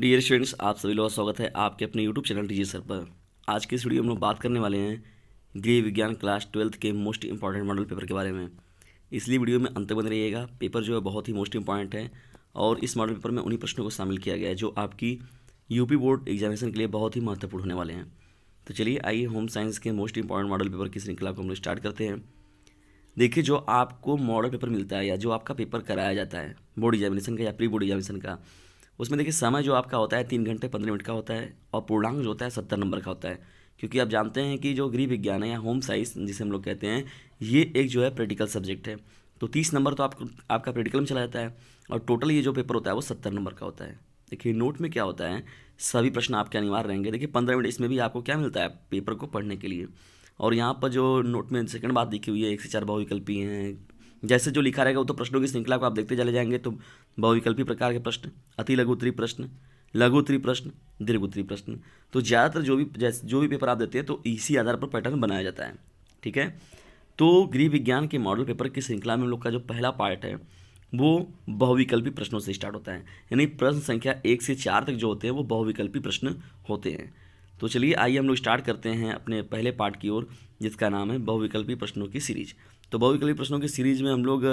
Dear students आप सभी लोगों का स्वागत है आपके अपने यूट्यूब चैनल डी सर पर आज की इस वीडियो में हम लोग बात करने वाले हैं गृह विज्ञान क्लास ट्वेल्थ के मोस्ट इंपॉर्टेंट मॉडल पेपर के बारे में इसलिए वीडियो में अंत बन रहिएगा पेपर जो है बहुत ही मोस्ट इंपॉर्टेंट है और इस मॉडल पेपर में उन्हीं प्रश्नों को शामिल किया गया है जो आपकी यूपी बोर्ड एग्जामिनेशन के लिए बहुत ही महत्वपूर्ण होने वाले हैं तो चलिए आइए होम साइंस के मोस्ट इंपॉर्टेंट मॉडल पेपर की श्रृंखला को हम लोग स्टार्ट करते हैं देखिए जो आपको मॉडल पेपर मिलता है या जो आपका पेपर कराया जाता है बोर्ड एग्जामिनेशन का या प्री बोर्ड एग्जामिनेशन का उसमें देखिए समय जो आपका होता है तीन घंटे पंद्रह मिनट का होता है और पूर्णांक जो होता है सत्तर नंबर का होता है क्योंकि आप जानते हैं कि जो गृह विज्ञान है या होम साइंस जिसे हम लोग कहते हैं ये एक जो है प्रैक्टिकल सब्जेक्ट है तो तीस नंबर तो आप, आपका प्रैक्टिकल में चला जाता है और टोटल ये जो पेपर होता है वो सत्तर नंबर का होता है देखिए नोट में क्या होता है सभी प्रश्न आपके अनिवार्य रहेंगे देखिए पंद्रह मिनट इसमें भी आपको क्या मिलता है पेपर को पढ़ने के लिए और यहाँ पर जो नोट में सेकंड बात दिखी हुई है एक से चार बहुविकल्पी हैं जैसे जो लिखा रहेगा वो तो प्रश्नों की श्रृंखला को आप देखते चले जाएंगे तो बहुविकल्पी प्रकार के प्रश्न अति लघुत्तरी प्रश्न लघुत्तरी प्रश्न दीर्घोत्तरी प्रश्न तो ज़्यादातर जो भी जैसे जो भी पेपर आप देते हैं तो इसी आधार पर पैटर्न बनाया जाता है ठीक है तो गृह विज्ञान के मॉडल पेपर की श्रृंखला में हम लोग का जो पहला पार्ट है वो बहुविकल्पी प्रश्नों से स्टार्ट होता है यानी प्रश्न संख्या एक से चार तक जो होते हैं वो बहुविकल्पी प्रश्न होते हैं तो चलिए आइए हम लोग स्टार्ट करते हैं अपने पहले पार्ट की ओर जिसका नाम है बहुविकल्पी प्रश्नों की सीरीज़ तो बहुविकल्पी प्रश्नों की सीरीज में हम लोग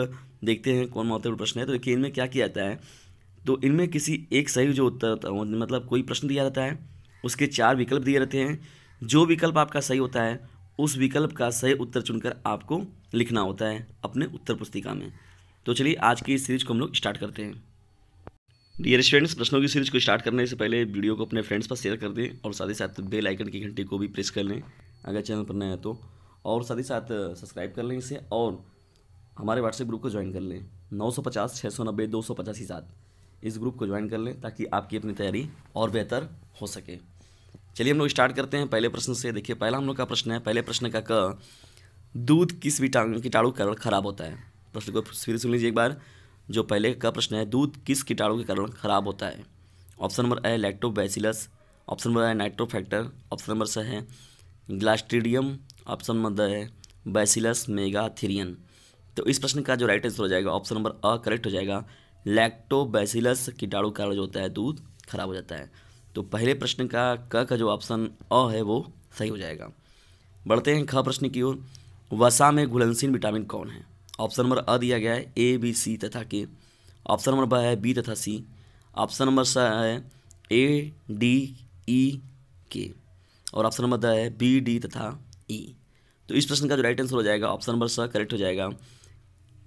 देखते हैं कौन महत्वपूर्ण प्रश्न है तो देखिए इनमें क्या किया जाता है तो इनमें किसी एक सही जो उत्तर मतलब कोई प्रश्न दिया जाता है उसके चार विकल्प दिए रहते हैं जो विकल्प आपका सही होता है उस विकल्प का सही उत्तर चुनकर आपको लिखना होता है अपने उत्तर पुस्तिका में तो चलिए आज की इस सीरीज को हम लोग स्टार्ट करते हैं डियर स्टूडेंट्स प्रश्नों की सीरीज को स्टार्ट करने से पहले वीडियो को अपने फ्रेंड्स पर शेयर कर दें और साथ ही साथ बेल आइकन की घंटी को भी प्रेस कर लें अगर चैनल पर नया है तो और साथ ही साथ सब्सक्राइब कर लें इसे और हमारे व्हाट्सएप ग्रुप को ज्वाइन कर लें नौ सौ पचास छः सौ नब्बे दो सौ पचासी सात इस ग्रुप को ज्वाइन कर लें ताकि आपकी अपनी तैयारी और बेहतर हो सके चलिए हम लोग स्टार्ट करते हैं पहले प्रश्न से देखिए पहला हम लोग का प्रश्न है पहले प्रश्न का क दूध किस कीटाणु के कारण खराब होता है प्रश्न को फिर सुन लीजिए एक बार जो पहले का प्रश्न है दूध किस कीटाणु के कारण खराब होता है option number A lactobacillus option number A nitrobacter option number स है ग्लास्ट्रीडियम ऑप्शन नंबर द है बैसिलस मेगाथिरियन तो इस प्रश्न का जो राइट आंसर हो जाएगा ऑप्शन नंबर अ करेक्ट हो जाएगा लैक्टोबैसिलस कीटाणु कारण जो होता है दूध खराब हो जाता है तो पहले प्रश्न का क का जो ऑप्शन अ है वो सही हो जाएगा बढ़ते हैं ख प्रश्न की ओर वसा में घुलनशील विटामिन कौन है ऑप्शन नंबर अ दिया गया है ए बी सी तथा के ऑप्शन नंबर ब है बी तथा सी ऑप्शन नंबर स है ए डी ई के और ऑप्शन नंबर द है बी डी तथा ई e. तो इस प्रश्न का जो राइट आंसर हो जाएगा ऑप्शन नंबर स करेक्ट हो जाएगा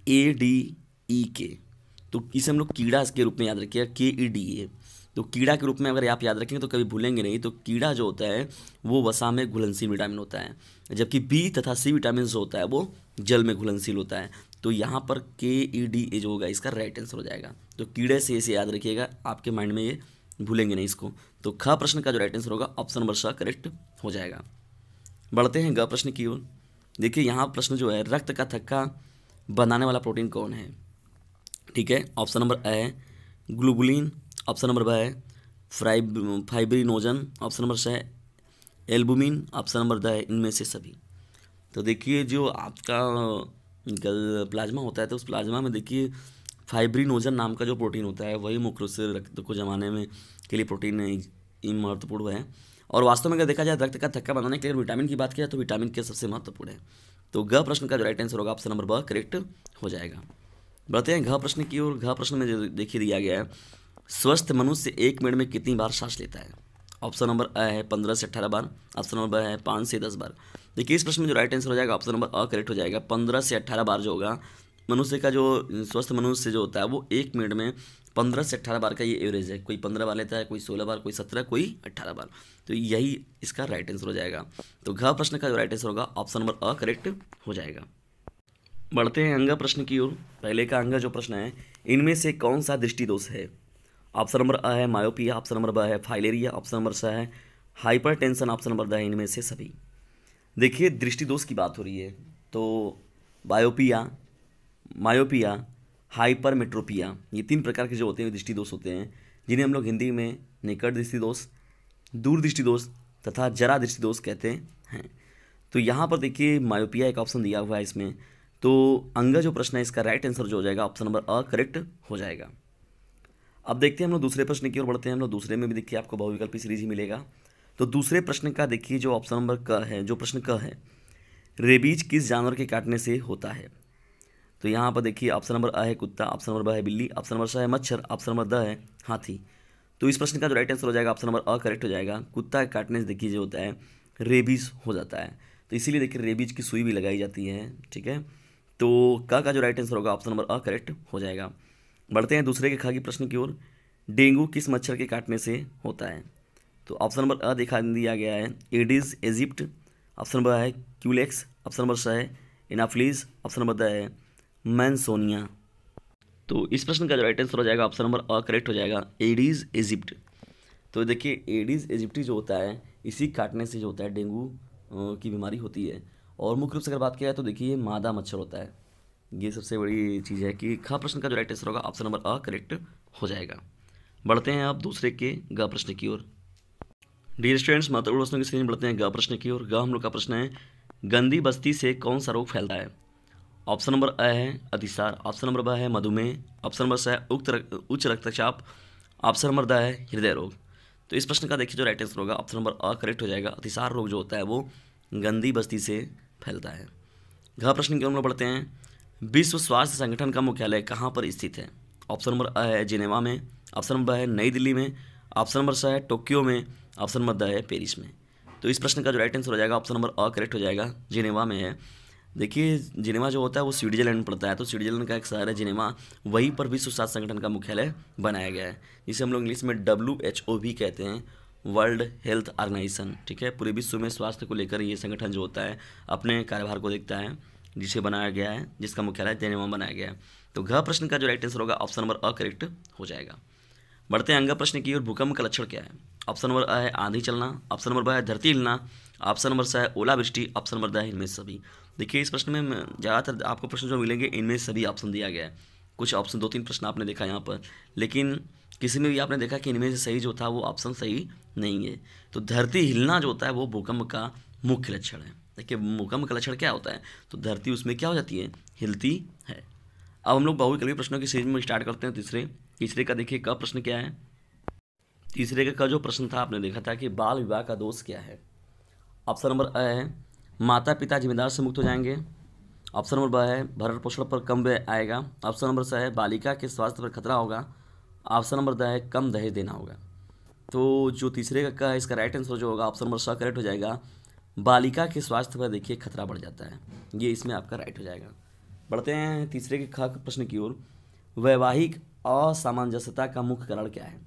ए डी ई के तो इसे हम लोग कीड़ा के रूप में याद रखिएगा के E e, D A e, तो कीड़ा के रूप में अगर आप याद रखेंगे तो कभी भूलेंगे नहीं तो कीड़ा जो होता है वो वसा में घुलनशील विटामिन होता है जबकि बी तथा सी विटामिन जो होता है वो जल में घुलनशील होता है तो यहाँ पर के ई डी ए जो होगा इसका राइट आंसर हो जाएगा तो कीड़े से इसे याद रखिएगा आपके माइंड में ये भूलेंगे नहीं इसको तो ख प्रश्न का जो राइट आंसर होगा ऑप्शन नंबर स करेक्ट हो जाएगा बढ़ते हैं ग प्रश्न की ओर देखिए यहाँ प्रश्न जो है रक्त का थक्का बनाने वाला प्रोटीन कौन है ठीक है option number A globulin option number ब है फ्राइब फाइब्रिनोजन ऑप्शन नंबर छः एल्बुमिन ऑप्शन नंबर द है इनमें से सभी तो देखिए जो आपका गल प्लाज्मा होता है तो उस प्लाज्मा में देखिए फाइब्रिनोजन नाम का जो प्रोटीन होता है वही मुख्य रूप से रक्त को जमाने में के लिए प्रोटीन महत्वपूर्ण है और वास्तव में अगर देखा जाए रक्त का थक्का बनाने के लिए विटामिन की बात किया तो विटामिन के सबसे महत्वपूर्ण है तो घ प्रश्न का जो राइट आंसर होगा ऑप्शन नंबर ब करेक्ट हो जाएगा बढ़ते हैं घ प्रश्न की ओर घ प्रश्न में जो देखिए दिया गया है स्वस्थ मनुष्य एक मिनट में कितनी बार सांस लेता है ऑप्शन नंबर अ है पंद्रह से अठारह बार ऑप्शन नंबर ब है पाँच से दस बार देखिए इस प्रश्न में जो राइट आंसर हो जाएगा ऑप्शन नंबर अ करेक्ट हो जाएगा पंद्रह से अट्ठारह बार जो होगा मनुष्य का जो स्वस्थ मनुष्य जो होता है वो एक मिनट में पंद्रह से अट्ठारह बार का ये एवरेज है कोई पंद्रह बार लेता है कोई सोलह बार कोई सत्रह कोई अट्ठारह बार तो यही इसका राइट आंसर हो जाएगा तो घ प्रश्न का जो राइट आंसर होगा ऑप्शन नंबर अ करेक्ट हो जाएगा बढ़ते हैं अंगा प्रश्न की ओर पहले का अंग जो प्रश्न है इनमें से कौन सा दृष्टि दोष है ऑप्शन नंबर अ है मायोपिया ऑप्शन नंबर ब है फाइलेरिया ऑप्शन नंबर स है हाइपर टेंशन ऑप्शन नंबर द है इनमें से सभी देखिए दृष्टि दोष की बात हो रही है तो बायोपिया मायोपिया हाइपरमेट्रोपिया ये तीन प्रकार के जो होते हैं दृष्टि दोष होते हैं जिन्हें हम लोग हिंदी में निकट दृष्टि दोष दूर दृष्टि दोष तथा जरा दृष्टि दोष कहते हैं तो यहाँ पर देखिए मायोपिया एक ऑप्शन दिया हुआ है इसमें तो अंगा जो प्रश्न है इसका राइट आंसर जो हो जाएगा ऑप्शन नंबर अ करेक्ट हो जाएगा अब देखते हैं हम लोग दूसरे प्रश्न की ओर बढ़ते हैं हम लोग दूसरे में भी देखिए आपको बहुविकल्पी सीरीज ही मिलेगा तो दूसरे प्रश्न का देखिए जो ऑप्शन नंबर क है जो प्रश्न क है रेबीज किस जानवर के काटने से होता है तो यहाँ पर देखिए ऑप्शन नंबर अ है कुत्ता ऑप्शन नंबर ब है बिल्ली ऑप्शन नंबर स है मच्छर ऑप्शन नंबर द है हाथी तो इस प्रश्न का जो राइट आंसर हो जाएगा ऑप्शन नंबर अ करेक्ट हो जाएगा कुत्ता काटने से देखिए जो होता है रेबीज हो जाता है तो इसीलिए देखिए रेबीज की सुई भी लगाई जाती है ठीक है तो क का जो राइट आंसर होगा ऑप्शन नंबर अ करेक्ट हो जाएगा बढ़ते हैं दूसरे के खा की प्रश्न की ओर डेंगू किस मच्छर के काटने से होता है तो ऑप्शन नंबर अ दिखा दिया गया है एडिज इजिप्ट ऑप्शन नंबर है क्यूलेक्स ऑप्शन नंबर स है इनाफ्लीज ऑप्शन नंबर द है मैनसोनिया तो इस प्रश्न का जो राइट आंसर हो जाएगा ऑप्शन नंबर अ करेक्ट हो जाएगा एडीज़ इजिप्ट तो देखिए एडीज़ इजिप्टी जो होता है इसी काटने से जो होता है डेंगू की बीमारी होती है और मुख्य रूप से अगर बात किया जाए तो देखिए ये मादा मच्छर होता है ये सबसे बड़ी चीज़ है कि ख प्रश्न का जो राइट आंसर होगा ऑप्शन नंबर अ करेक्ट हो जाएगा बढ़ते हैं आप दूसरे के ग प्रश्न की ओर डियर स्टूडेंट्स महत्वपूर्ण प्रश्नों की स्क्रीन बढ़ते हैं ग प्रश्न की ओर ग हम लोग का प्रश्न है गंदी बस्ती से कौन सा रोग फैलता है ऑप्शन नंबर अ है अतिसार ऑप्शन नंबर ब है मधुमेह ऑप्शन नंबर स है उक्त रक, उच्च रक्तचाप ऑप्शन नंबर द है हृदय रोग तो इस प्रश्न का देखिए जो राइट आंसर होगा ऑप्शन नंबर अ करेक्ट हो जाएगा अतिसार रोग जो होता है वो गंदी बस्ती से फैलता है घर प्रश्न के ओर पढ़ते हैं विश्व स्वास्थ्य संगठन का मुख्यालय कहाँ पर स्थित है ऑप्शन नंबर अ है जिनेवा में ऑप्शन नंबर है नई दिल्ली में ऑप्शन नंबर स है टोक्यो में ऑप्शन नंबर द है पेरिस में तो इस प्रश्न का जो राइट आंसर हो जाएगा ऑप्शन नंबर अ करेक्ट हो जाएगा जिनेवा में है देखिए जिनेमा जो होता है वो स्विट्जरलैंड में पड़ता है तो स्विट्जरलैंड का एक शहर है जिनेमा वहीं पर विश्व स्वास्थ्य संगठन का मुख्यालय बनाया गया है जिसे हम लोग इंग्लिश में डब्ल्यू एच ओ भी कहते हैं वर्ल्ड हेल्थ ऑर्गेनाइजेशन ठीक है पूरे विश्व में स्वास्थ्य को लेकर ये संगठन जो होता है अपने कार्यभार को देखता है जिसे बनाया गया है जिसका मुख्यालय जिनेमा बनाया गया है तो घ प्रश्न का जो राइट आंसर होगा ऑप्शन नंबर अ करेक्ट हो जाएगा बढ़ते हैं अंग प्रश्न की ओर भूकंप का लक्षण क्या है ऑप्शन नंबर अ है आंधी चलना ऑप्शन नंबर ब है धरती हिलना ऑप्शन नंबर स है ओलावृष्टि ऑप्शन नंबर द है इनमें सभी देखिए इस प्रश्न में ज़्यादातर आपको प्रश्न जो मिलेंगे इनमें सभी ऑप्शन दिया गया है कुछ ऑप्शन दो तीन प्रश्न आपने देखा यहाँ पर लेकिन किसी में भी आपने देखा कि इनमें से सही जो था वो ऑप्शन सही नहीं है तो धरती हिलना जो होता है वो भूकंप का मुख्य लक्षण है देखिए भूकंप का लक्षण क्या होता है तो धरती उसमें क्या हो जाती है हिलती है अब हम लोग बहुविकल्पी प्रश्नों की सीरीज में स्टार्ट करते हैं तीसरे तीसरे का देखिए कब प्रश्न क्या है तीसरे का जो प्रश्न था आपने देखा था कि बाल विवाह का दोष क्या है ऑप्शन नंबर अ है माता पिता जिम्मेदार से मुक्त हो जाएंगे ऑप्शन नंबर ब है भरण पोषण पर कम व्यय आएगा ऑप्शन नंबर स है बालिका के स्वास्थ्य पर खतरा होगा ऑप्शन नंबर द है कम दहेज देना होगा तो जो तीसरे का का है इसका राइट आंसर जो होगा ऑप्शन नंबर स करेक्ट हो जाएगा बालिका के स्वास्थ्य पर देखिए खतरा बढ़ जाता है ये इसमें आपका राइट हो जाएगा बढ़ते हैं तीसरे के खा प्रश्न की ओर वैवाहिक असामंजस्यता का मुख्य कारण क्या है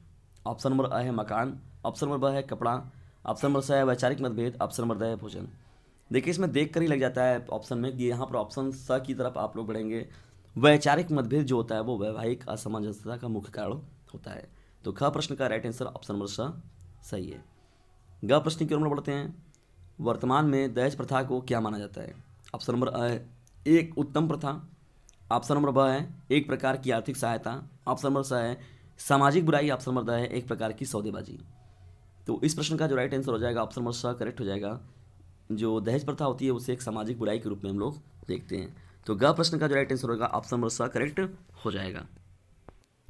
ऑप्शन नंबर अ है मकान ऑप्शन नंबर ब है कपड़ा ऑप्शन नंबर स है वैचारिक मतभेद ऑप्शन नंबर द है भोजन देखिए इसमें देख कर ही लग जाता है ऑप्शन में कि यहाँ पर ऑप्शन स की तरफ आप लोग बढ़ेंगे वैचारिक मतभेद जो होता है वो वैवाहिक असमंजसता का मुख्य कारण होता है तो ख प्रश्न का राइट आंसर ऑप्शन नंबर स सही है ग प्रश्न की ओर में बढ़ते हैं वर्तमान में दहेज प्रथा को क्या माना जाता है ऑप्शन नंबर अ एक उत्तम प्रथा ऑप्शन नंबर ब है एक प्रकार की आर्थिक सहायता ऑप्शन नंबर स है सामाजिक बुराई ऑप्शन नंबर द है एक प्रकार की सौदेबाजी तो इस प्रश्न का जो राइट आंसर हो जाएगा ऑप्शन नंबर स करेक्ट हो जाएगा जो दहेज प्रथा होती है उसे एक सामाजिक बुराई के रूप में हम लोग देखते हैं तो ग प्रश्न का जो राइट आंसर होगा ऑप्शन नंबर सा करेक्ट हो जाएगा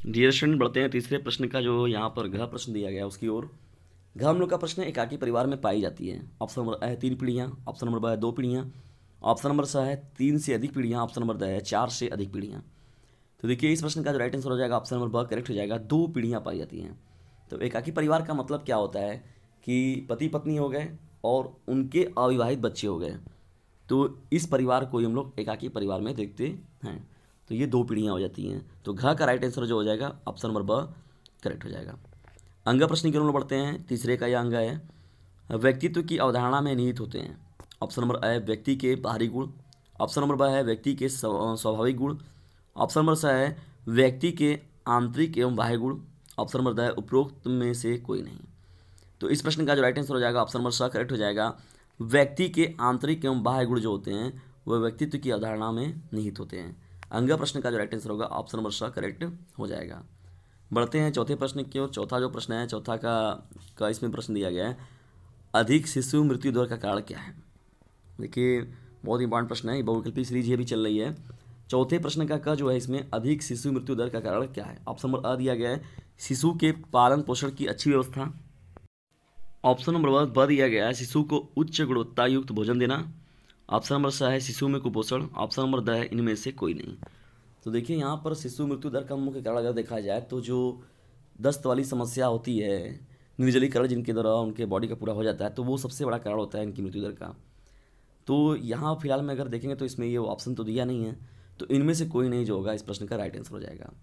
डियर स्टूडेंट बढ़ते हैं तीसरे प्रश्न का जो यहाँ पर गह प्रश्न दिया गया उसकी ओर गह हम लोग का प्रश्न एकाकी परिवार में पाई जाती है ऑप्शन नंबर है तीन पीढ़ियाँ ऑप्शन नंबर ब है दो पीढ़ियाँ ऑप्शन नंबर स है तीन से अधिक पीढ़ियाँ ऑप्शन नंबर द है चार से अधिक पीढ़ियाँ तो देखिए इस प्रश्न का जो राइट आंसर हो जाएगा ऑप्शन नंबर ब करेक्ट हो जाएगा दो पीढ़ियाँ पाई जाती हैं तो एकाकी परिवार का मतलब क्या होता है कि पति पत्नी हो गए और उनके अविवाहित बच्चे हो गए तो इस परिवार को हम लोग एकाकी परिवार में देखते हैं तो ये दो पीढ़ियाँ हो जाती हैं तो घ का राइट आंसर जो हो जाएगा ऑप्शन नंबर ब करेक्ट हो जाएगा अंग प्रश्न की ओर बढ़ते हैं तीसरे का यह अंग है व्यक्तित्व की अवधारणा में निहित होते हैं ऑप्शन नंबर ए व्यक्ति के बाहरी गुण ऑप्शन नंबर ब है व्यक्ति के स्वाभाविक गुण ऑप्शन नंबर स है व्यक्ति के आंतरिक एवं बाह्य गुण ऑप्शन नंबर द है उपरोक्त में से कोई नहीं तो इस प्रश्न का जो राइट आंसर हो जाएगा ऑप्शन नंबर स करेक्ट हो जाएगा व्यक्ति के आंतरिक एवं बाह्य गुण जो होते हैं वह व्यक्तित्व की अवधारणा में निहित होते हैं अंगा प्रश्न का जो राइट आंसर होगा ऑप्शन नंबर स करेक्ट हो जाएगा बढ़ते हैं चौथे प्रश्न की ओर चौथा जो प्रश्न है चौथा का का इसमें प्रश्न दिया गया है अधिक शिशु मृत्यु दर का कारण क्या है देखिए बहुत इंपॉर्टेंट प्रश्न है बहुविकल्पी सीरीज ये भी चल रही है चौथे प्रश्न का क जो है इसमें अधिक शिशु मृत्यु दर का कारण क्या है ऑप्शन नंबर अ दिया गया है शिशु के पालन पोषण की अच्छी व्यवस्था ऑप्शन नंबर वन ब दिया गया है शिशु को उच्च गुणवत्ता युक्त भोजन देना ऑप्शन नंबर स है शिशु में कुपोषण ऑप्शन नंबर द है इनमें से कोई नहीं तो देखिए यहाँ पर शिशु मृत्यु दर का मुख्य कारण अगर देखा जाए तो जो दस्त वाली समस्या होती है निर्जलीकरण जिनके द्वारा उनके बॉडी का पूरा हो जाता है तो वो सबसे बड़ा कारण होता है इनकी मृत्यु दर का तो यहाँ फिलहाल में अगर देखेंगे तो इसमें ये ऑप्शन तो दिया नहीं है तो इनमें से कोई नहीं जो होगा इस प्रश्न का राइट आंसर हो जाएगा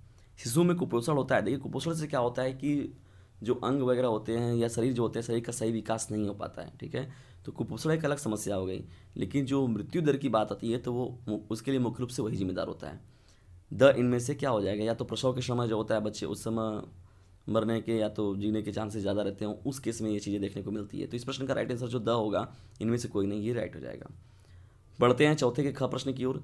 शिशु में कुपोषण होता है देखिए कुपोषण से क्या होता है कि जो अंग वगैरह होते हैं या शरीर जो होते हैं शरीर का सही विकास नहीं हो पाता है ठीक है तो कुपोषण एक अलग समस्या हो गई लेकिन जो मृत्यु दर की बात आती है तो वो उसके लिए मुख्य रूप से वही जिम्मेदार होता है द इनमें से क्या हो जाएगा या तो प्रसव के समय जो होता है बच्चे उस समय मरने के या तो जीने के चांसेस ज़्यादा रहते हैं उस केस में ये चीज़ें देखने को मिलती है तो इस प्रश्न का राइट आंसर जो द होगा इनमें से कोई नहीं ये राइट हो जाएगा बढ़ते हैं चौथे के ख प्रश्न की ओर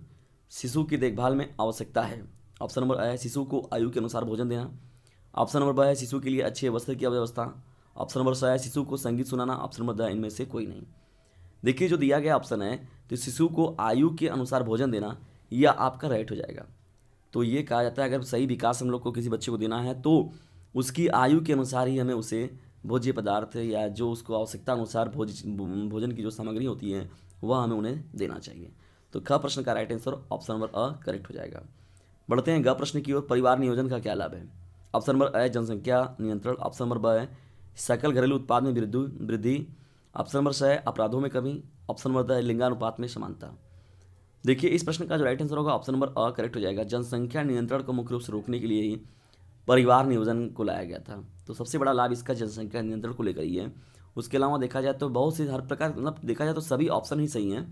शिशु की देखभाल में आवश्यकता है ऑप्शन नंबर आया शिशु को आयु के अनुसार भोजन देना ऑप्शन नंबर ब है शिशु के लिए अच्छे वस्त्र की अव्यवस्था ऑप्शन नंबर स है शिशु को संगीत सुनाना ऑप्शन नंबर द इनमें से कोई नहीं देखिए जो दिया गया ऑप्शन है तो शिशु को आयु के अनुसार भोजन देना यह आपका राइट हो जाएगा तो ये कहा जाता है अगर सही विकास हम लोग को किसी बच्चे को देना है तो उसकी आयु के अनुसार ही हमें उसे भोज्य पदार्थ या जो उसको आवश्यकता अनुसार भोज भोजन की जो सामग्री होती है वह हमें उन्हें देना चाहिए तो ख प्रश्न का राइट आंसर ऑप्शन नंबर अ करेक्ट हो जाएगा बढ़ते हैं ग प्रश्न की ओर परिवार नियोजन का क्या लाभ है ऑप्शन नंबर ए जनसंख्या नियंत्रण ऑप्शन नंबर ब है सकल घरेलू उत्पाद में वृद्धि वृद्धि ऑप्शन नंबर स है अपराधों में कमी ऑप्शन नंबर द है लिंगानुपात में समानता देखिए इस प्रश्न का जो राइट आंसर होगा ऑप्शन नंबर अ करेक्ट हो जाएगा जनसंख्या नियंत्रण को मुख्य रूप से रोकने के लिए ही परिवार नियोजन को लाया गया था तो सबसे बड़ा लाभ इसका जनसंख्या नियंत्रण को लेकर ही है उसके अलावा देखा जाए तो बहुत सी हर प्रकार मतलब देखा जाए तो सभी ऑप्शन ही सही हैं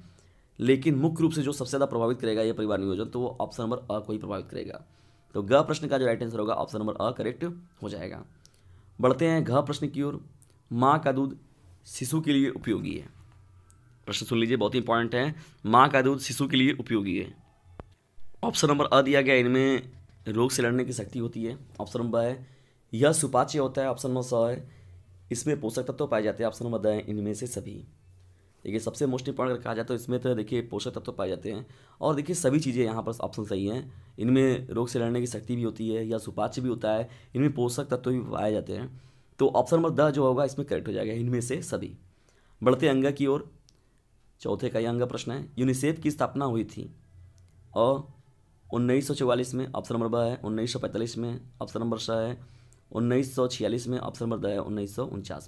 लेकिन मुख्य रूप से जो सबसे ज़्यादा प्रभावित करेगा ये परिवार नियोजन तो वो ऑप्शन नंबर अ को ही प्रभावित करेगा तो ग प्रश्न का जो राइट आंसर होगा ऑप्शन नंबर अ करेक्ट हो जाएगा बढ़ते हैं घ प्रश्न की ओर माँ का दूध शिशु के लिए उपयोगी है प्रश्न सुन लीजिए बहुत ही इंपॉर्टेंट है माँ का दूध शिशु के लिए उपयोगी है ऑप्शन नंबर अ दिया गया इनमें रोग से लड़ने की शक्ति होती है ऑप्शन नंबर है यह सुपाच्य होता है ऑप्शन नंबर स है इसमें पोषक तत्व तो पाए जाते हैं ऑप्शन नंबर द है इनमें से सभी देखिए सबसे मोस्ट इंपॉर्टेंट अगर कहा जाए तो इसमें तो देखिए पोषक तत्व तो पाए जाते हैं और देखिए सभी चीज़ें यहाँ पर ऑप्शन सही हैं इनमें रोग से लड़ने की शक्ति भी होती है या सुपाच्य भी होता है इनमें पोषक तत्व तो भी पाए जाते हैं तो ऑप्शन नंबर द जो होगा इसमें करेक्ट हो जाएगा इनमें से सभी बढ़ते अंग की ओर चौथे का यह अंग प्रश्न है यूनिसेफ की स्थापना हुई थी और उन्नीस में ऑप्शन नंबर ब है उन्नीस में ऑप्शन नंबर स है उन्नीस में ऑप्शन नंबर द है उन्नीस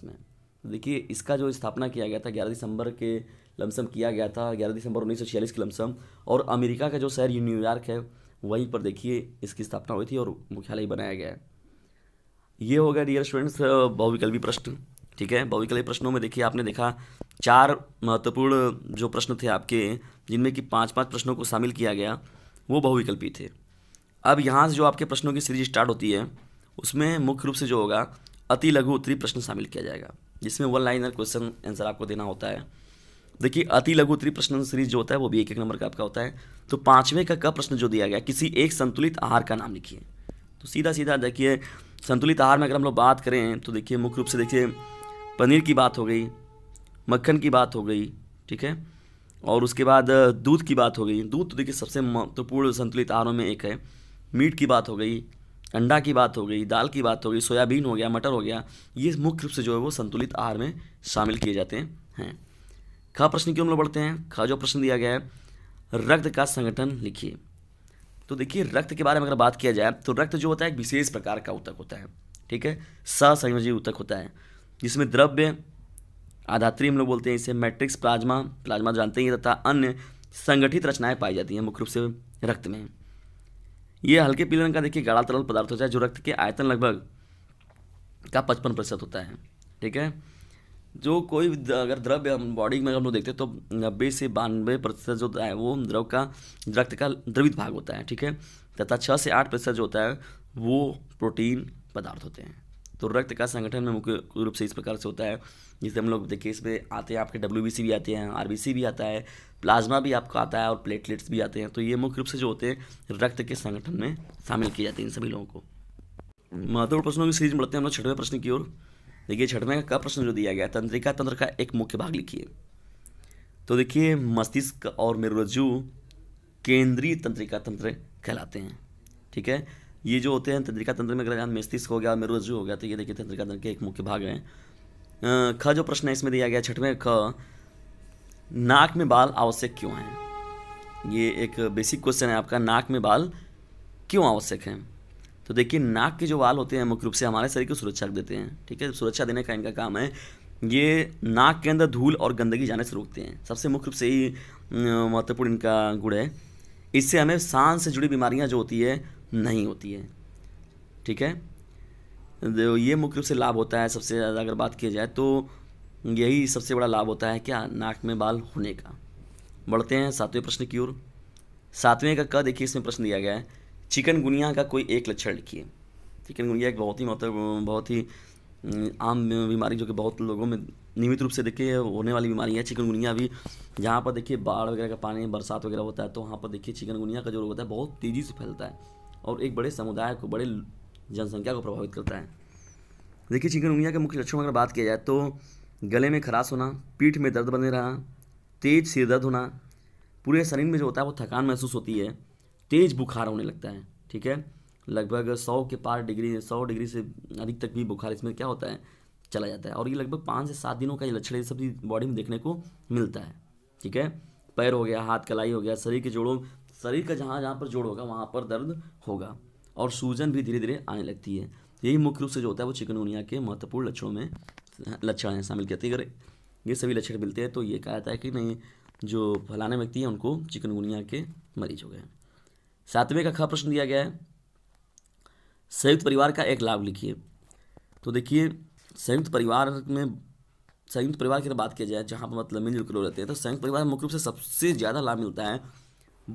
में तो देखिए इसका जो स्थापना किया गया था ग्यारह दिसंबर के लमसम किया गया था ग्यारह दिसंबर उन्नीस सौ छियालीस के लमसम और अमेरिका का जो शहर न्यूयॉर्क है वहीं पर देखिए इसकी स्थापना हुई थी और मुख्यालय बनाया गया है ये हो गया डियर स्टूडेंट्स बहुविकल्पी प्रश्न ठीक है बहुविकल्पी प्रश्नों में देखिए आपने देखा चार महत्वपूर्ण जो प्रश्न थे आपके जिनमें कि पाँच पाँच प्रश्नों को शामिल किया गया वो बहुविकल्पी थे अब यहाँ से जो आपके प्रश्नों की सीरीज स्टार्ट होती है उसमें मुख्य रूप से जो होगा अति लघु उत्तरी प्रश्न शामिल किया जाएगा जिसमें वन लाइनर क्वेश्चन आंसर आपको देना होता है देखिए अति लघु उत्तरी प्रश्न सीरीज जो होता है वो भी एक एक नंबर का आपका होता है तो पाँचवें का का प्रश्न जो दिया गया किसी एक संतुलित आहार का नाम लिखिए तो सीधा सीधा देखिए संतुलित आहार में अगर हम लोग बात करें तो देखिए मुख्य रूप से देखिए पनीर की बात हो गई मक्खन की बात हो गई ठीक है और उसके बाद दूध की बात हो गई दूध तो देखिए सबसे महत्वपूर्ण संतुलित आहारों में एक है मीट की बात हो गई अंडा की बात हो गई दाल की बात हो गई सोयाबीन हो गया मटर हो गया ये मुख्य रूप से जो है वो संतुलित आहार में शामिल किए जाते हैं खा प्रश्न क्यों हम लोग बढ़ते हैं खा जो प्रश्न दिया गया है रक्त का संगठन लिखिए तो देखिए रक्त के बारे में अगर बात किया जाए तो रक्त जो होता है एक विशेष प्रकार का ऊतक होता है ठीक है सहसंयोजी ऊतक होता है जिसमें द्रव्य आधात्री हम लोग बोलते हैं इसे मैट्रिक्स प्लाज्मा प्लाज्मा जानते ही तथा अन्य संगठित रचनाएं पाई जाती हैं मुख्य रूप से रक्त में ये हल्के पीले रंग का देखिए गाढ़ा तरल पदार्थ होता है जो रक्त के आयतन लगभग का पचपन प्रतिशत होता है ठीक है जो कोई अगर द्रव्य हम बॉडी में हम लोग देखते हैं तो नब्बे से बानवे प्रतिशत जो है वो द्रव का रक्त का द्रवित भाग होता है ठीक है तथा छः से आठ प्रतिशत जो होता है वो प्रोटीन पदार्थ होते हैं तो रक्त का संगठन में मुख्य रूप से इस प्रकार से होता है जिससे हम लोग देखिए इसमें आते हैं आपके डब्ल्यू भी आते हैं आर भी आता है प्लाज्मा भी आपका आता है और प्लेटलेट्स भी आते हैं तो ये मुख्य रूप से जो होते हैं रक्त के संगठन में शामिल किए जाते हैं इन सभी लोगों को महत्वपूर्ण प्रश्नों की सीरीज में बढ़ते हैं हम लोग छठवें प्रश्न की ओर देखिए छठवें का प्रश्न जो दिया गया तंत्रिका तंत्र का एक मुख्य भाग लिखिए तो देखिए मस्तिष्क और मेरुरज्जु केंद्रीय तंत्रिका तंत्र कहलाते हैं ठीक है ये जो होते हैं तंत्रिका तंत्र में ग्रहण मस्तिष्क हो गया मेरुरजु हो गया तो ये देखिए तंत्रिका तंत्र के एक मुख्य भाग हैं ख जो प्रश्न है इसमें दिया गया छठवें ख नाक में बाल आवश्यक क्यों हैं ये एक बेसिक क्वेश्चन है आपका नाक में बाल क्यों आवश्यक हैं तो देखिए नाक के जो बाल होते हैं मुख्य रूप से हमारे शरीर को सुरक्षा देते हैं ठीक है सुरक्षा देने का इनका काम है ये नाक के अंदर धूल और गंदगी जाने से रोकते हैं सबसे मुख्य रूप से ही महत्वपूर्ण इनका गुण है इससे हमें सांस से जुड़ी बीमारियां जो होती है नहीं होती है ठीक है तो ये मुख्य रूप से लाभ होता है सबसे ज़्यादा अगर बात की जाए तो यही सबसे बड़ा लाभ होता है क्या नाक में बाल होने का बढ़ते हैं सातवें प्रश्न की ओर सातवें का क देखिए इसमें प्रश्न दिया गया है चिकनगुनिया का कोई एक लक्षण लिखिए चिकनगुनिया एक बहुत ही मतलब बहुत ही हम्म, आम बीमारी जो कि बहुत लोगों में नियमित रूप से देखिए होने वाली बीमारी है चिकनगुनिया भी जहाँ पर देखिए बाढ़ वगैरह का पानी बरसात वगैरह होता है तो वहाँ पर देखिए चिकनगुनिया का जो रोग होता है बहुत तेज़ी से फैलता है और एक बड़े समुदाय को बड़े जनसंख्या को प्रभावित करता है देखिए चिकनगुनिया के मुख्य लक्षणों अगर बात किया जाए तो गले में खराश होना पीठ में दर्द बने रहना तेज सिर दर्द होना पूरे शरीर में जो होता है वो थकान महसूस होती है तेज बुखार होने लगता है ठीक है लगभग सौ के पार डिग्री सौ डिग्री से अधिक तक भी बुखार इसमें क्या होता है चला जाता है और ये लगभग पाँच से सात दिनों का ये लक्षण ये सब बॉडी में देखने को मिलता है ठीक है पैर हो गया हाथ कलाई हो गया शरीर के जोड़ों शरीर का जहाँ जहाँ पर जोड़ होगा वहाँ पर दर्द होगा और सूजन भी धीरे धीरे आने लगती है यही मुख्य रूप से जो होता है वो चिकनगुनिया के महत्वपूर्ण लक्षणों में लक्षण हैं शामिल कहते हैं अगर ये सभी लक्षण मिलते हैं तो ये कहा जाता है कि नहीं जो फलाने व्यक्ति हैं उनको चिकनगुनिया के मरीज हो गए सातवें का खा प्रश्न दिया गया है संयुक्त परिवार का एक लाभ लिखिए तो देखिए संयुक्त परिवार में संयुक्त परिवार की बात किया जाए जहाँ पर मतलब मिलजुल रहते हैं तो संयुक्त परिवार मुख्य रूप से सबसे ज़्यादा लाभ मिलता है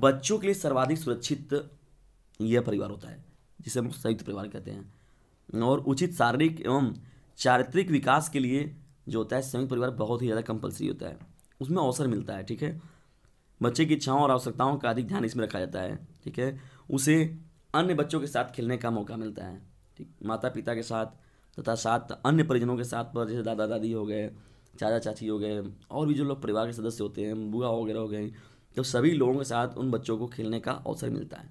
बच्चों के लिए सर्वाधिक सुरक्षित यह परिवार होता है जिसे हम संयुक्त परिवार कहते हैं और उचित शारीरिक एवं चारित्रिक विकास के लिए जो होता है संयुक्त परिवार बहुत ही ज़्यादा कंपलसरी होता है उसमें अवसर मिलता है ठीक है बच्चे की इच्छाओं और आवश्यकताओं का अधिक ध्यान इसमें रखा जाता है ठीक है उसे अन्य बच्चों के साथ खेलने का मौका मिलता है ठीक माता पिता के साथ तथा साथ अन्य परिजनों के साथ पर जैसे दादा दादी हो गए चाचा चाची हो गए और भी जो लोग परिवार के सदस्य होते हैं बुआ वगैरह हो गए जब सभी लोगों के साथ उन बच्चों को खेलने का अवसर मिलता है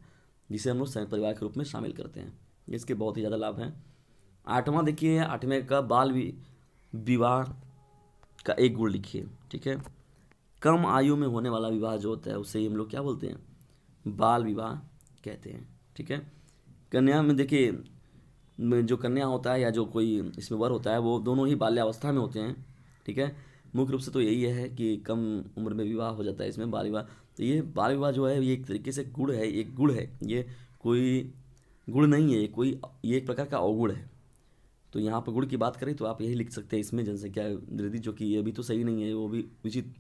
जिसे हम लोग संयुक्त परिवार के रूप में शामिल करते हैं इसके बहुत ही ज़्यादा लाभ हैं आठवां देखिए आठवें का बाल विवाह का एक गुण लिखिए ठीक है कम आयु में होने वाला विवाह जो होता है उसे ही हम लोग क्या बोलते हैं बाल विवाह कहते हैं ठीक है कन्या में देखिए जो कन्या होता है या जो कोई इसमें वर होता है वो दोनों ही बाल्यावस्था में होते हैं ठीक है मुख्य रूप से तो यही है कि कम उम्र में विवाह हो जाता है इसमें बाल विवाह तो ये बाल विवाह जो है ये एक तरीके से गुड़ है एक गुड़ है ये कोई गुड़ नहीं है ये कोई ये एक प्रकार का अवगुण है तो यहाँ पर गुड़ की बात करें तो आप यही लिख सकते हैं इसमें जनसंख्या वृद्धि जो कि ये भी तो सही नहीं है वो भी उचित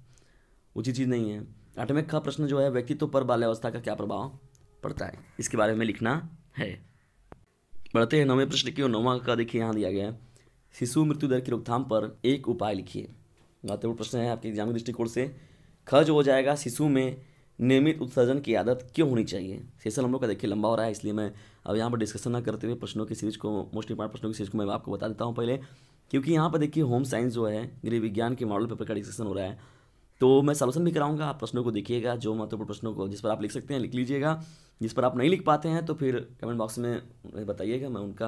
उचित चीज़ नहीं है आठवें का प्रश्न जो है व्यक्तित्व पर बाल्यावस्था का क्या प्रभाव पड़ता है इसके बारे में लिखना है बढ़ते हैं नौवें प्रश्न की और नौवा का देखिए यहाँ दिया गया है शिशु मृत्यु दर की रोकथाम पर एक उपाय लिखिए महत्वपूर्ण प्रश्न है आपके एग्जाम के दृष्टिकोण से खर्च हो जाएगा शिशु में नियमित उत्सर्जन की आदत क्यों होनी चाहिए सेशन हम लोग का देखिए लंबा हो रहा है इसलिए मैं अब यहाँ पर डिस्कशन ना करते हुए प्रश्नों की सीरीज को मोस्ट इंपॉर्टेंट प्रश्नों की सीरीज को मैं आपको बता देता हूँ पहले क्योंकि यहाँ पर देखिए होम साइंस जो है गृह विज्ञान के मॉडल पेपर का डिस्कशन हो रहा है तो मैं सोल्यूशन भी कराऊंगा आप प्रश्नों को देखिएगा जो महत्वपूर्ण प्रश्नों को जिस पर आप लिख सकते हैं लिख लीजिएगा जिस पर आप नहीं लिख पाते हैं तो फिर कमेंट बॉक्स में बताइएगा मैं उनका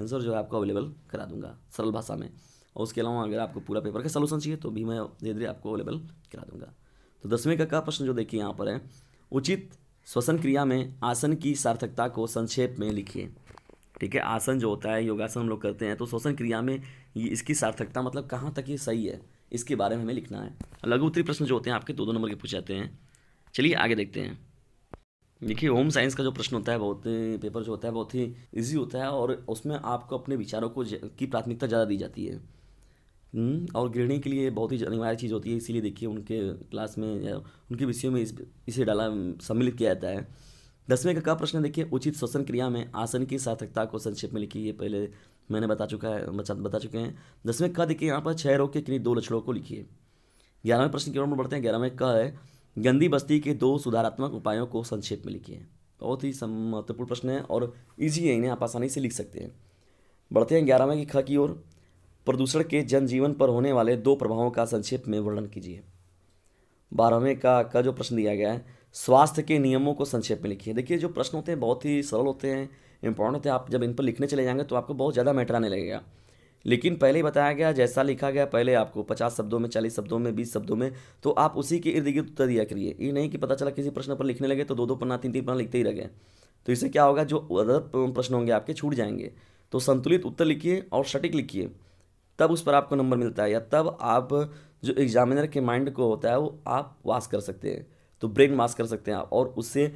आंसर जो है आपको अवेलेबल करा दूंगा सरल भाषा में और उसके अलावा अगर आपको पूरा पेपर का सोलूशन चाहिए तो भी मैं धीरे धीरे आपको अवेलेबल करा दूंगा तो दसवें का का प्रश्न जो देखिए यहाँ पर है उचित श्वसन क्रिया में आसन की सार्थकता को संक्षेप में लिखिए ठीक है आसन जो होता है योगासन हम लोग करते हैं तो श्वसन क्रिया में ये इसकी सार्थकता मतलब कहाँ तक ये सही है इसके बारे में हमें लिखना है लघु उत्तरी प्रश्न जो होते हैं आपके दो दो नंबर के पूछ जाते हैं चलिए आगे देखते हैं देखिए होम साइंस का जो प्रश्न होता है बहुत पेपर जो होता है बहुत ही ईजी होता है और उसमें आपको अपने विचारों को की प्राथमिकता ज़्यादा दी जाती है हम्म, और गृहिणी के लिए बहुत ही अनिवार्य चीज़ होती है इसीलिए देखिए उनके क्लास में या उनके विषयों में इस इसे डाला सम्मिलित किया जाता है दसवें का क्या प्रश्न देखिए उचित श्वसन क्रिया में आसन की सार्थकता को संक्षेप में लिखिए पहले मैंने बता चुका है बचा बता चुके हैं दसवें का देखिए यहाँ पर छह रोग के किन्हीं दो लक्षणों को लिखिए ग्यारहवें प्रश्न की ओर बढ़ते हैं ग्यारहवें का है गंदी बस्ती के दो सुधारात्मक उपायों को संक्षेप में लिखिए बहुत ही महत्वपूर्ण प्रश्न है और ईजी है इन्हें आप आसानी से लिख सकते हैं बढ़ते हैं ग्यारहवें की ख की ओर प्रदूषण के जनजीवन पर होने वाले दो प्रभावों का संक्षेप में वर्णन कीजिए बारहवें का का जो प्रश्न दिया गया है स्वास्थ्य के नियमों को संक्षेप में लिखिए देखिए जो प्रश्न होते हैं बहुत ही सरल होते हैं इंपॉर्टेंट होते हैं आप जब इन पर लिखने चले जाएंगे तो आपको बहुत ज़्यादा मैटर आने लगेगा लेकिन पहले ही बताया गया जैसा लिखा गया पहले आपको पचास शब्दों में चालीस शब्दों में बीस शब्दों में तो आप उसी के इर्द गिर्द उत्तर दिया करिए ये नहीं कि पता चला किसी प्रश्न पर लिखने लगे तो दो दो पन्ना तीन तीन पन्ना लिखते ही रह गए तो इससे क्या होगा जो अदर प्रश्न होंगे आपके छूट जाएंगे तो संतुलित उत्तर लिखिए और सटीक लिखिए तब उस पर आपको नंबर मिलता है या तब आप जो एग्जामिनर के माइंड को होता है वो आप वाश कर सकते हैं तो ब्रेन वास कर सकते हैं आप और उससे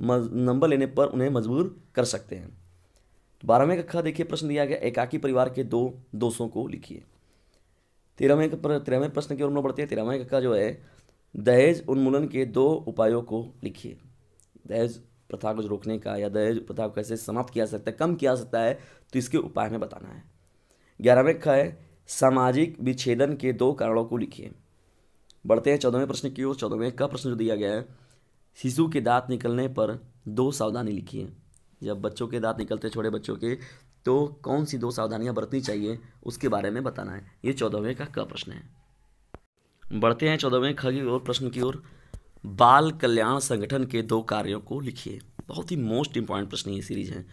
नंबर लेने पर उन्हें मजबूर कर सकते हैं बारहवें कक्षा देखिए प्रश्न दिया गया एकाकी परिवार के दो दोषों को लिखिए तेरहवें तेरहवें प्रश्न की ओर में बढ़ते हैं तेरहवें कक्षा जो है दहेज उन्मूलन के दो उपायों को लिखिए दहेज प्रथा को रोकने का या दहेज प्रथा को कैसे समाप्त किया जा सकता है कम किया जा सकता है तो इसके उपाय में बताना है ग्यारहवें ख है सामाजिक विच्छेदन के दो कारणों को लिखिए बढ़ते हैं चौदहवें प्रश्न की ओर चौदहवें का प्रश्न जो दिया गया है शिशु के दांत निकलने पर दो सावधानी लिखिए जब बच्चों के दांत निकलते छोटे बच्चों के तो कौन सी दो सावधानियां बरतनी चाहिए उसके बारे में बताना है ये चौदहवें का क प्रश्न है बढ़ते हैं चौदहवें ख की ओर प्रश्न की ओर बाल कल्याण संगठन के दो कार्यों को लिखिए बहुत ही मोस्ट इंपॉर्टेंट प्रश्न ये सीरीज है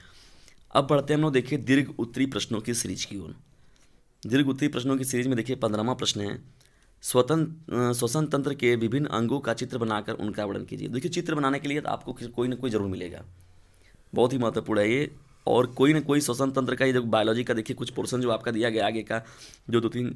अब बढ़ते हैं हम लोग देखिए दीर्घ उत्तरी प्रश्नों की सीरीज की ओर दीर्घ उत्तरी प्रश्नों की सीरीज में देखिए पंद्रहवा प्रश्न है स्वतंत्र श्वसन तंत्र के विभिन्न अंगों का चित्र बनाकर उनका वर्णन कीजिए देखिए चित्र बनाने के लिए तो आपको कोई ना कोई जरूर मिलेगा बहुत ही महत्वपूर्ण है ये और कोई ना कोई श्वसन तंत्र का ये जो बायोलॉजी का देखिए कुछ पोर्सन जो आपका दिया गया आगे का जो दो तीन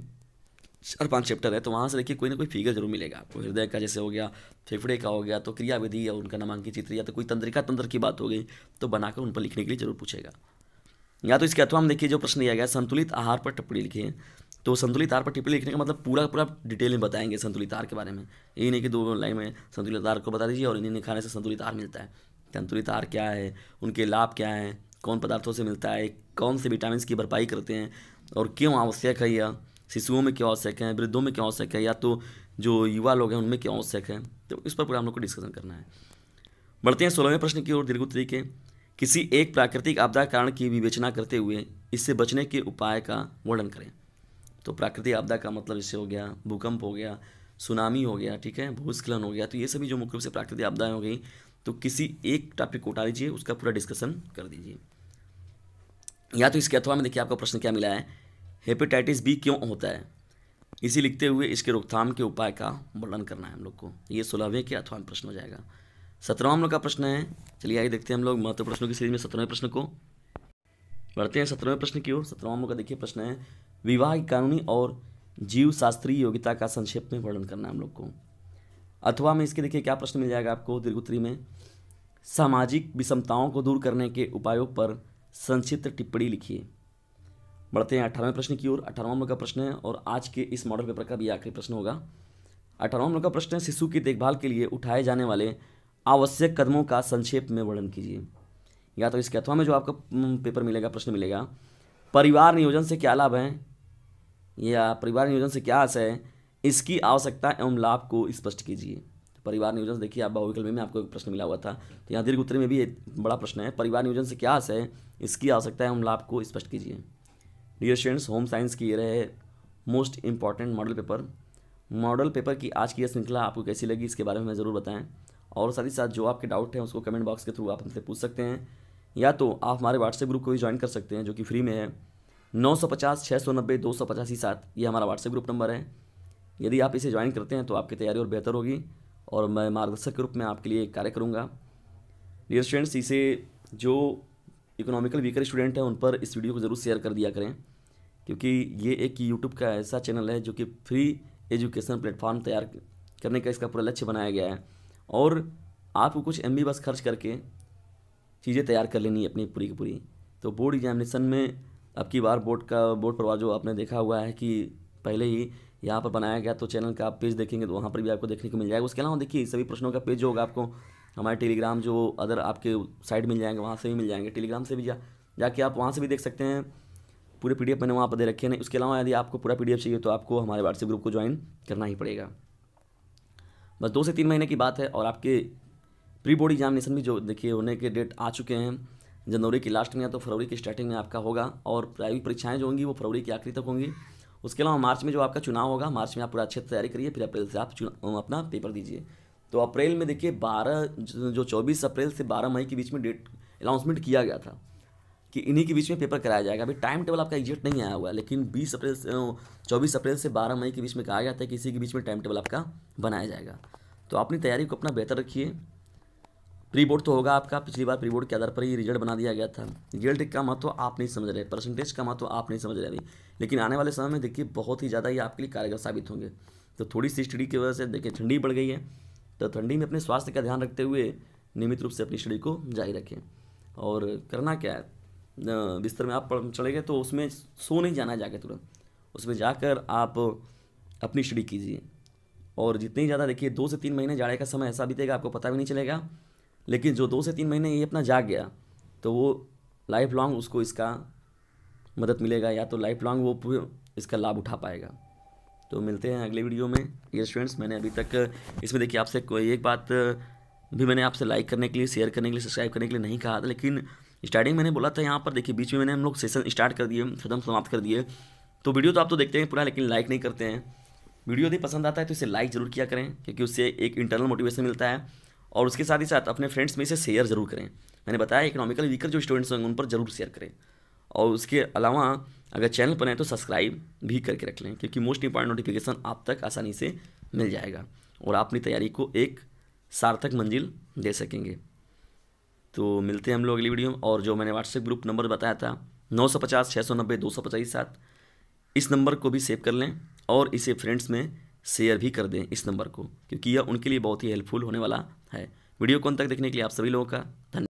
चार पाँच चैप्टर है तो वहाँ से देखिए कोई ना कोई फिगर जरूर मिलेगा आपको हृदय का जैसे हो गया फेफड़े का हो गया तो क्रियाविधि या उनका नामांकित चित्र या तो कोई तंत्रिका तंत्र की बात हो गई तो बनाकर उन पर लिखने के लिए जरूर पूछेगा या तो इसके अथवा हम देखिए जो प्रश्न दिया गया संतुलित आहार पर टिप्पणी लिखिए तो संतुलित आहार पर टिप्पणी लिखने का मतलब पूरा पूरा डिटेल में बताएंगे संतुलित आहार के बारे में ये नहीं कि दो लाइन में संतुलित आहार को बता दीजिए और इन्हें खाने से संतुलित आहार मिलता है संतुलित आहार क्या है उनके लाभ क्या है कौन पदार्थों से मिलता है कौन से विटामिन की भरपाई करते हैं और क्यों आवश्यक है यह शिशुओं में क्यों आवश्यक है वृद्धों में क्यों आवश्यक है या तो जो युवा लोग हैं उनमें क्यों आवश्यक है तो इस पर पूरा हम लोग को डिस्कशन करना है बढ़ते हैं सोलहवें प्रश्न की ओर दीर्घ तरीके किसी एक प्राकृतिक आपदा कारण की विवेचना करते हुए इससे बचने के उपाय का वर्णन करें तो प्राकृतिक आपदा का मतलब इससे हो गया भूकंप हो गया सुनामी हो गया ठीक है भूस्खलन हो गया तो ये सभी जो मुख्य रूप से प्राकृतिक आपदाएं हो गई तो किसी एक टॉपिक को उठा लीजिए उसका पूरा डिस्कशन कर दीजिए या तो इसके अथवा में देखिए आपका प्रश्न क्या मिला है हेपेटाइटिस बी क्यों होता है इसी लिखते हुए इसके रोकथाम के उपाय का वर्णन करना है हम लोग को ये सोलहवें के अथवा प्रश्न हो जाएगा सत्रहवा हम लोग का प्रश्न है चलिए आइए देखते हैं हम लोग महत्व प्रश्नों की सीरीज में सत्रहवें प्रश्न को बढ़ते हैं सत्रहवें प्रश्न की ओर सत्रहवा का देखिए प्रश्न है विवाह की कानूनी और जीव शास्त्रीय योग्यता का संक्षेप में वर्णन करना है हम लोग को अथवा में इसके देखिए क्या प्रश्न मिल जाएगा आपको उत्तरी में सामाजिक विषमताओं को दूर करने के उपायों पर संक्षिप्त टिप्पणी लिखिए बढ़ते हैं अठारहवें प्रश्न की ओर अठारहवा का प्रश्न है और आज के इस मॉडल पेपर का भी आखिरी प्रश्न होगा अठारहवा का प्रश्न है शिशु की देखभाल के लिए उठाए जाने वाले आवश्यक कदमों का संक्षेप में वर्णन कीजिए या तो इसके अथवा में जो आपका पेपर मिलेगा प्रश्न मिलेगा परिवार नियोजन से क्या लाभ है या परिवार नियोजन से क्या आशय है इसकी आवश्यकता एवं लाभ को स्पष्ट कीजिए परिवार नियोजन देखिए आप बहुविकल्प में आपको एक प्रश्न मिला हुआ था तो यहाँ दीर्घ उत्तरी में भी एक बड़ा प्रश्न है परिवार नियोजन से क्या आशय है इसकी आवश्यकता एवं लाभ को स्पष्ट कीजिए डियर स्टूडेंट्स होम साइंस की ये रहे most important model paper model paper की आज की यह श्रृंखला आपको कैसी लगी इसके बारे में ज़रूर बताएं और साथ ही साथ जो आपके डाउट हैं उसको कमेंट बॉक्स के थ्रू आप हमसे पूछ सकते हैं या तो आप हमारे व्हाट्सएप ग्रुप को भी ज्वाइन कर सकते हैं जो कि फ्री में है नौ सौ पचास छः सौ नब्बे दो सौ पचासी सात ये हमारा व्हाट्सएप ग्रुप नंबर है यदि आप इसे ज्वाइन करते हैं तो आपकी तैयारी और बेहतर होगी और मैं मार्गदर्शक के रूप में आपके लिए कार्य करूँगा डियर स्टूडेंट्स इसे जो इकोनॉमिकल वीकर स्टूडेंट हैं उन पर इस वीडियो को ज़रूर शेयर कर दिया करें क्योंकि ये एक यूट्यूब का ऐसा चैनल है जो कि फ्री एजुकेशन प्लेटफॉर्म तैयार करने का इसका पूरा लक्ष्य बनाया गया है और आपको कुछ एम बस खर्च करके चीज़ें तैयार कर लेनी है अपनी पूरी की पूरी तो बोर्ड एग्जामिनेशन में अब की बार बोर्ड का बोर्ड प्रवाह जो आपने देखा हुआ है कि पहले ही यहाँ पर बनाया गया तो चैनल का आप पेज देखेंगे तो वहाँ पर भी आपको देखने को मिल जाएगा उसके अलावा देखिए सभी प्रश्नों का पेज जो होगा आपको हमारे टेलीग्राम जो अदर आपके साइट मिल जाएंगे वहाँ से भी मिल जाएंगे टेलीग्राम से भी जा जाके आप वहाँ से भी देख सकते हैं पूरे पी मैंने वहाँ पर दे रखे हैं उसके अलावा यदि आपको पूरा पी चाहिए तो आपको हमारे व्हाट्सएप ग्रुप को ज्वाइन करना ही पड़ेगा बस दो से तीन महीने की बात है और आपके प्री बोर्ड एग्जामिनेशन भी जो देखिए होने के डेट आ चुके हैं जनवरी की लास्ट में या तो फरवरी की स्टार्टिंग में आपका होगा और प्राइवेट परीक्षाएं जो होंगी वो फरवरी की आखिरी तक होंगी उसके अलावा मार्च में जो आपका चुनाव होगा मार्च में आप पूरा अच्छे से तैयारी करिए फिर अप्रैल से आप अपना पेपर दीजिए तो अप्रैल में देखिए बारह जो चौबीस अप्रैल से बारह मई के बीच में डेट अनाउंसमेंट किया गया था कि इन्हीं के बीच में पेपर कराया जाएगा अभी टाइम टेबल आपका एग्जैक्ट नहीं आया हुआ है लेकिन बीस अप्रैल से चौबीस अप्रैल से बारह मई के बीच में कहा जाता है कि इसी के बीच में टाइम टेबल आपका बनाया जाएगा तो अपनी तैयारी को अपना बेहतर रखिए प्री बोर्ड तो होगा आपका पिछली बार प्री बोर्ड के आधार पर ही रिजल्ट बना दिया गया था रिजल्ट का महत्व तो आप नहीं समझ रहे परसेंटेज का महत्व तो आप नहीं समझ रहे अभी लेकिन आने वाले समय में देखिए बहुत ही ज़्यादा ये आपके लिए कारगर साबित होंगे तो थोड़ी सी स्टडी की वजह से देखिए ठंडी बढ़ गई है तो ठंडी में अपने स्वास्थ्य का ध्यान रखते हुए नियमित रूप से अपनी स्टडी को जारी रखें और करना क्या है बिस्तर में आप चले गए तो उसमें सो नहीं जाना है जाके तुरंत उसमें जाकर आप अपनी स्टडी कीजिए और जितने ही ज़्यादा देखिए दो से तीन महीने जाड़े का समय ऐसा बीतेगा आपको पता भी नहीं चलेगा लेकिन जो दो से तीन महीने ये अपना जाग गया तो वो लाइफ लॉन्ग उसको इसका मदद मिलेगा या तो लाइफ लॉन्ग वो इसका लाभ उठा पाएगा तो मिलते हैं अगले वीडियो में ये स्टूडेंट्स मैंने अभी तक इसमें देखिए आपसे कोई एक बात भी मैंने आपसे लाइक करने के लिए शेयर करने के लिए सब्सक्राइब करने के लिए नहीं कहा था लेकिन स्टार्टिंग मैंने बोला था यहाँ पर देखिए बीच में मैंने हम लोग सेशन स्टार्ट कर दिए खत्म समाप्त कर दिए तो वीडियो तो आप तो देखते हैं पूरा लेकिन लाइक नहीं करते हैं वीडियो यदि पसंद आता है तो इसे लाइक ज़रूर किया करें क्योंकि उससे एक इंटरनल मोटिवेशन मिलता है और उसके साथ ही साथ अपने फ्रेंड्स में इसे शेयर ज़रूर करें मैंने बताया इकोनॉमिकल वीकर जो स्टूडेंट्स होंगे उन पर ज़रूर शेयर करें और उसके अलावा अगर चैनल पर हैं तो सब्सक्राइब भी करके रख लें क्योंकि मोस्ट इंपॉर्टेंट नोटिफिकेशन आप तक आसानी से मिल जाएगा और आप अपनी तैयारी को एक सार्थक मंजिल दे सकेंगे तो मिलते हैं हम लोग अगली वीडियो में और जो मैंने व्हाट्सएप ग्रुप नंबर बताया था नौ सौ पचास छः सौ नब्बे दो सौ पचास सात इस नंबर को भी सेव कर लें और इसे फ्रेंड्स में शेयर भी कर दें इस नंबर को क्योंकि यह उनके लिए बहुत ही हेल्पफुल होने वाला है वीडियो को अंत तक देखने के लिए आप सभी लोगों का धन्यवाद